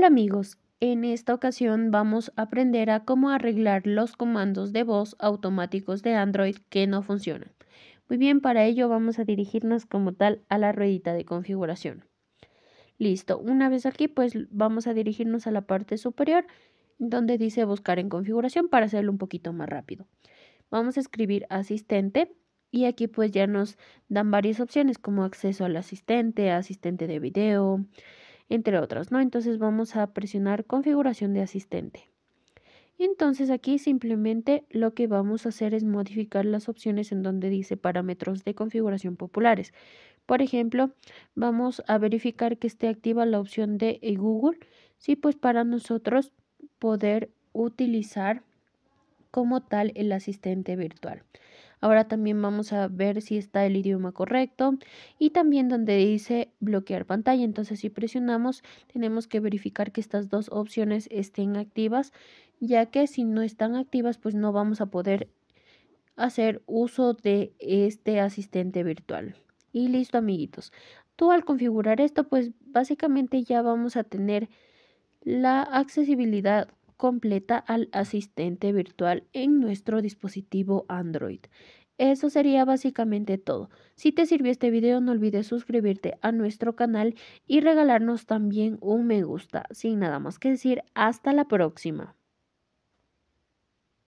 Hola amigos, en esta ocasión vamos a aprender a cómo arreglar los comandos de voz automáticos de Android que no funcionan. Muy bien, para ello vamos a dirigirnos como tal a la ruedita de configuración. Listo, una vez aquí pues vamos a dirigirnos a la parte superior donde dice buscar en configuración para hacerlo un poquito más rápido. Vamos a escribir asistente y aquí pues ya nos dan varias opciones como acceso al asistente, asistente de video, entre otras, ¿no? Entonces vamos a presionar configuración de asistente. Entonces aquí simplemente lo que vamos a hacer es modificar las opciones en donde dice parámetros de configuración populares. Por ejemplo, vamos a verificar que esté activa la opción de eh, Google, sí, pues para nosotros poder utilizar como tal el asistente virtual. Ahora también vamos a ver si está el idioma correcto y también donde dice bloquear pantalla. Entonces si presionamos tenemos que verificar que estas dos opciones estén activas ya que si no están activas pues no vamos a poder hacer uso de este asistente virtual. Y listo amiguitos. Tú al configurar esto pues básicamente ya vamos a tener la accesibilidad completa al asistente virtual en nuestro dispositivo Android. Eso sería básicamente todo. Si te sirvió este video no olvides suscribirte a nuestro canal y regalarnos también un me gusta. Sin nada más que decir, hasta la próxima.